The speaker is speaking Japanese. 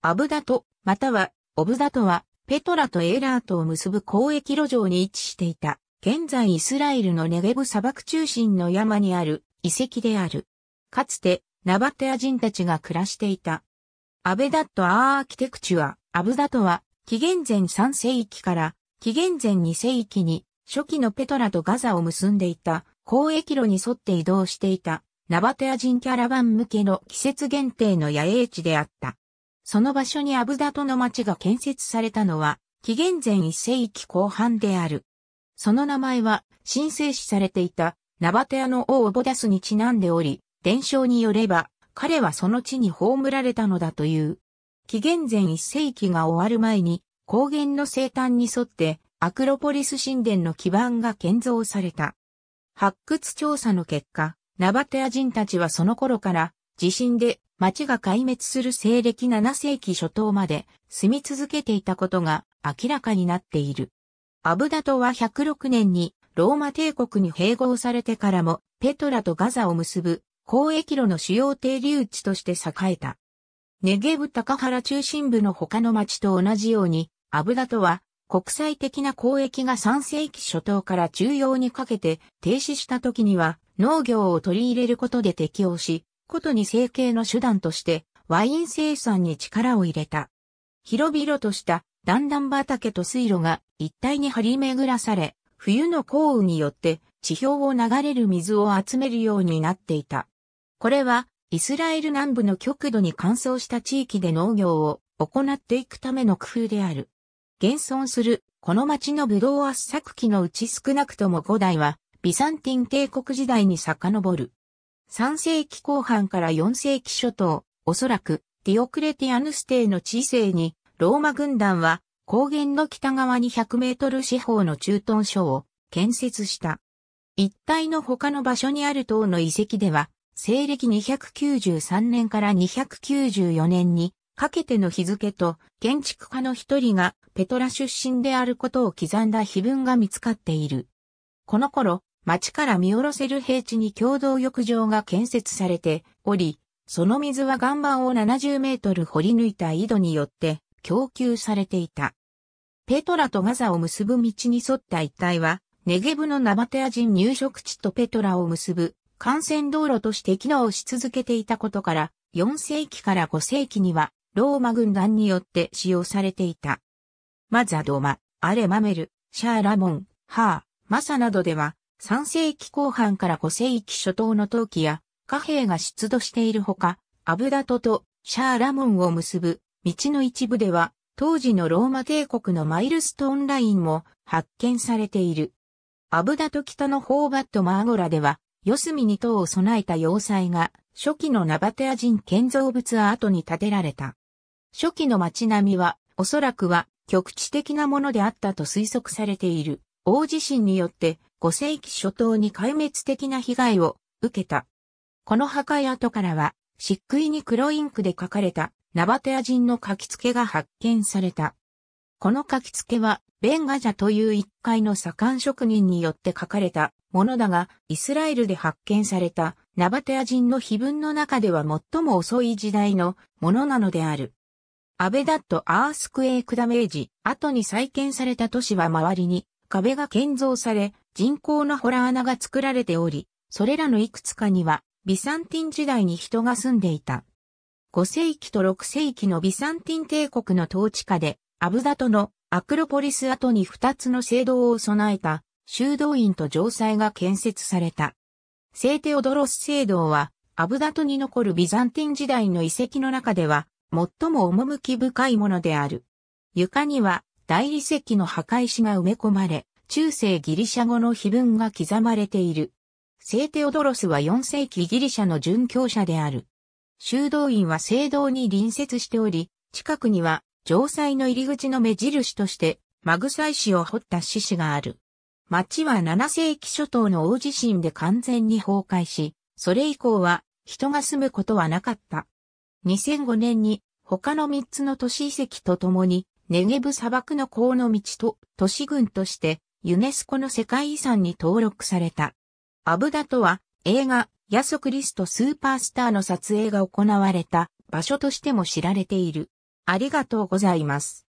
アブダト、または、オブダトは、ペトラとエーラートを結ぶ交易路上に位置していた、現在イスラエルのネゲブ砂漠中心の山にある遺跡である。かつて、ナバテア人たちが暮らしていた。アベダットアーキテクチュア、アブダトは、紀元前3世紀から紀元前2世紀に、初期のペトラとガザを結んでいた交易路に沿って移動していたナバテア人キャラバン向けの季節限定の野営地であった。その場所にアブダトの町が建設されたのは、紀元前1世紀後半である。その名前は、神聖視されていた、ナバテアの王オボダスにちなんでおり、伝承によれば、彼はその地に葬られたのだという。紀元前1世紀が終わる前に、高原の生誕に沿って、アクロポリス神殿の基盤が建造された。発掘調査の結果、ナバテア人たちはその頃から、地震で町が壊滅する西暦7世紀初頭まで住み続けていたことが明らかになっている。アブダトは106年にローマ帝国に併合されてからもペトラとガザを結ぶ交易路の主要停留地として栄えた。ネゲブ高原中心部の他の町と同じように、アブダトは国際的な交易が3世紀初頭から中央にかけて停止した時には農業を取り入れることで適応し、ことに生計の手段としてワイン生産に力を入れた。広々とした段々畑と水路が一体に張り巡らされ、冬の降雨によって地表を流れる水を集めるようになっていた。これはイスラエル南部の極度に乾燥した地域で農業を行っていくための工夫である。現存するこの町のブドウ圧作期のうち少なくとも5台はビサンティン帝国時代に遡る。3世紀後半から4世紀初頭、おそらくディオクレティアヌス帝の知性に、ローマ軍団は高原の北側に100メートル四方の駐屯所を建設した。一帯の他の場所にある塔の遺跡では、西暦293年から294年にかけての日付と建築家の一人がペトラ出身であることを刻んだ碑文が見つかっている。この頃、町から見下ろせる平地に共同浴場が建設されており、その水は岩盤を70メートル掘り抜いた井戸によって供給されていた。ペトラとガザを結ぶ道に沿った一帯は、ネゲブのナバテア人入植地とペトラを結ぶ幹線道路として機能し続けていたことから、4世紀から5世紀にはローマ軍団によって使用されていた。マザドマ、アレマメル、シャーラモン、ハー、マサなどでは3世紀後半から5世紀初頭の陶器や貨幣が出土しているほか、アブダトとシャーラモンを結ぶ道の一部では、当時のローマ帝国のマイルストーンラインも発見されている。アブダト北のホーバットマーゴラでは、四隅に塔を備えた要塞が、初期のナバテア人建造物アートに建てられた。初期の街並みは、おそらくは局地的なものであったと推測されている。大地震によって5世紀初頭に壊滅的な被害を受けた。この破壊跡からは、漆喰に黒インクで書かれたナバテア人の書き付けが発見された。この書き付けは、ベンガジャという一階の左官職人によって書かれたものだが、イスラエルで発見されたナバテア人の碑文の中では最も遅い時代のものなのである。アベダットアースクエイクダメージ、後に再建された都市は周りに壁が建造され、人工のホラ穴が作られており、それらのいくつかには、ビサンティン時代に人が住んでいた。5世紀と6世紀のビサンティン帝国の統治下で、アブダトのアクロポリス跡に2つの聖堂を備えた修道院と城塞が建設された。聖テオドロス聖堂は、アブダトに残るビザンティン時代の遺跡の中では、最も趣深いものである。床には大理石の墓石が埋め込まれ、中世ギリシャ語の碑文が刻まれている。聖テオドロスは4世紀ギリシャの殉教者である。修道院は聖堂に隣接しており、近くには城塞の入り口の目印としてマグサイシを掘った獅子がある。町は7世紀初頭の大地震で完全に崩壊し、それ以降は人が住むことはなかった。2005年に他の3つの都市遺跡とともにネゲブ砂漠の河の道と都市群としてユネスコの世界遺産に登録された。アブダとは映画、ヤソクリストスーパースターの撮影が行われた場所としても知られている。ありがとうございます。